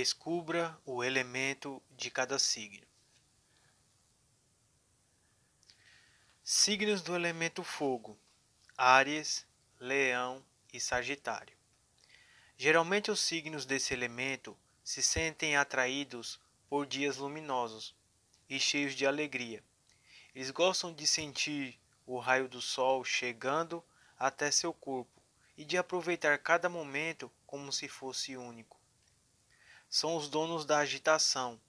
Descubra o elemento de cada signo. Signos do elemento fogo: Áries, Leão e Sagitário. Geralmente, os signos desse elemento se sentem atraídos por dias luminosos e cheios de alegria. Eles gostam de sentir o raio do sol chegando até seu corpo e de aproveitar cada momento como se fosse único são os donos da agitação,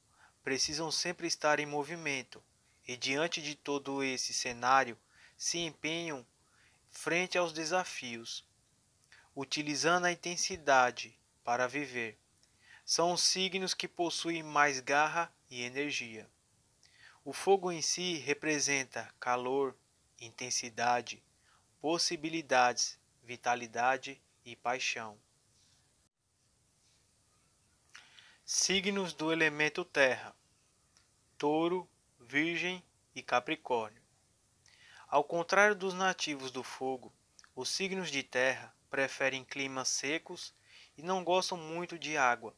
precisam sempre estar em movimento, e diante de todo esse cenário se empenham frente aos desafios, utilizando a intensidade para viver. São os signos que possuem mais garra e energia. O fogo em si representa calor, intensidade, possibilidades, vitalidade e paixão. Signos do elemento Terra: Touro, Virgem e Capricórnio. Ao contrário dos nativos do fogo, os signos de terra preferem climas secos e não gostam muito de água.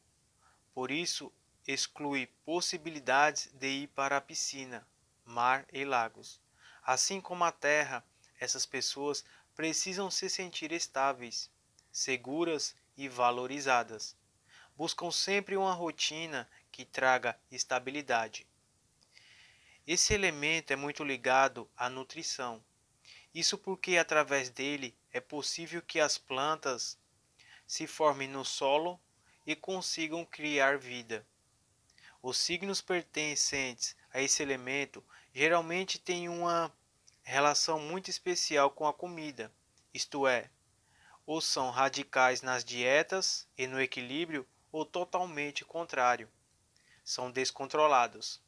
Por isso, exclui possibilidades de ir para a piscina, mar e lagos. Assim como a terra, essas pessoas precisam se sentir estáveis, seguras e valorizadas buscam sempre uma rotina que traga estabilidade. Esse elemento é muito ligado à nutrição. Isso porque através dele é possível que as plantas se formem no solo e consigam criar vida. Os signos pertencentes a esse elemento geralmente têm uma relação muito especial com a comida, isto é, ou são radicais nas dietas e no equilíbrio, ou totalmente contrário. São descontrolados.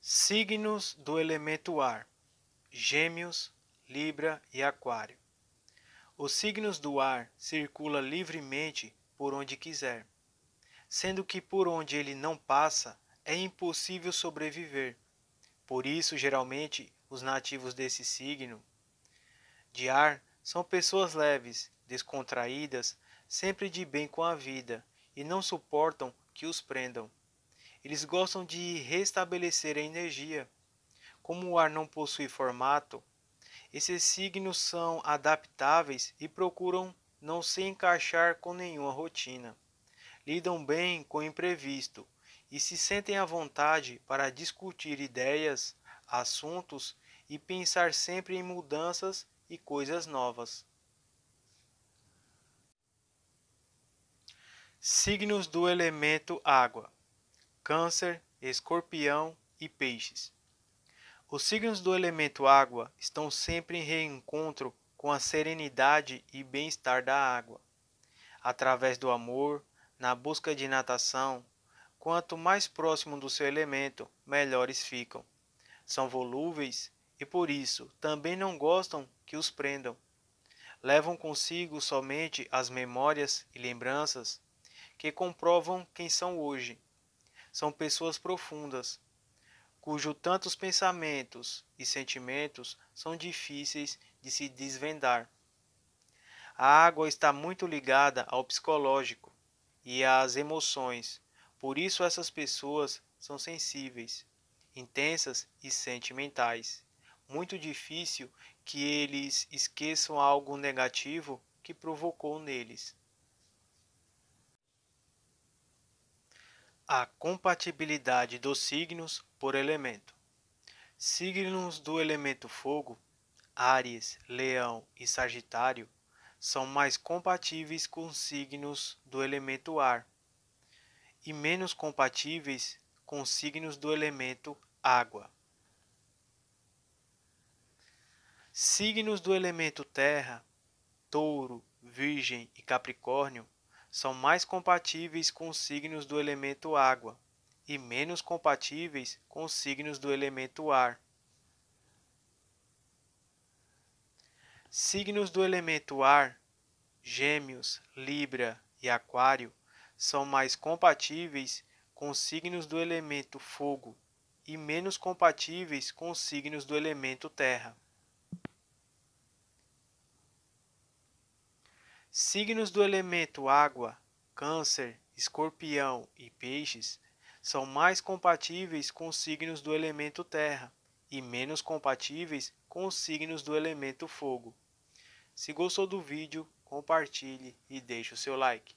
Signos do elemento ar: Gêmeos, Libra e Aquário. Os signos do ar circula livremente por onde quiser, sendo que por onde ele não passa é impossível sobreviver. Por isso, geralmente, os nativos desse signo de ar são pessoas leves descontraídas, sempre de bem com a vida e não suportam que os prendam. Eles gostam de restabelecer a energia. Como o ar não possui formato, esses signos são adaptáveis e procuram não se encaixar com nenhuma rotina. Lidam bem com o imprevisto e se sentem à vontade para discutir ideias, assuntos e pensar sempre em mudanças e coisas novas. Signos do elemento água: Câncer, Escorpião e Peixes. Os signos do elemento água estão sempre em reencontro com a serenidade e bem-estar da água. Através do amor, na busca de natação, quanto mais próximo do seu elemento, melhores ficam. São volúveis e por isso também não gostam que os prendam. Levam consigo somente as memórias e lembranças que comprovam quem são hoje. São pessoas profundas, cujo tantos pensamentos e sentimentos são difíceis de se desvendar. A água está muito ligada ao psicológico e às emoções, por isso essas pessoas são sensíveis, intensas e sentimentais. Muito difícil que eles esqueçam algo negativo que provocou neles. A compatibilidade dos signos por elemento. Signos do elemento fogo, Áries, Leão e Sagitário, são mais compatíveis com signos do elemento ar e menos compatíveis com signos do elemento água. Signos do elemento terra, Touro, Virgem e Capricórnio são mais compatíveis com os signos do elemento água e menos compatíveis com os signos do elemento ar. Signos do elemento ar, Gêmeos, Libra e Aquário, são mais compatíveis com os signos do elemento fogo e menos compatíveis com os signos do elemento terra. Signos do elemento água, Câncer, Escorpião e Peixes são mais compatíveis com signos do elemento terra e menos compatíveis com signos do elemento fogo. Se gostou do vídeo, compartilhe e deixe o seu like.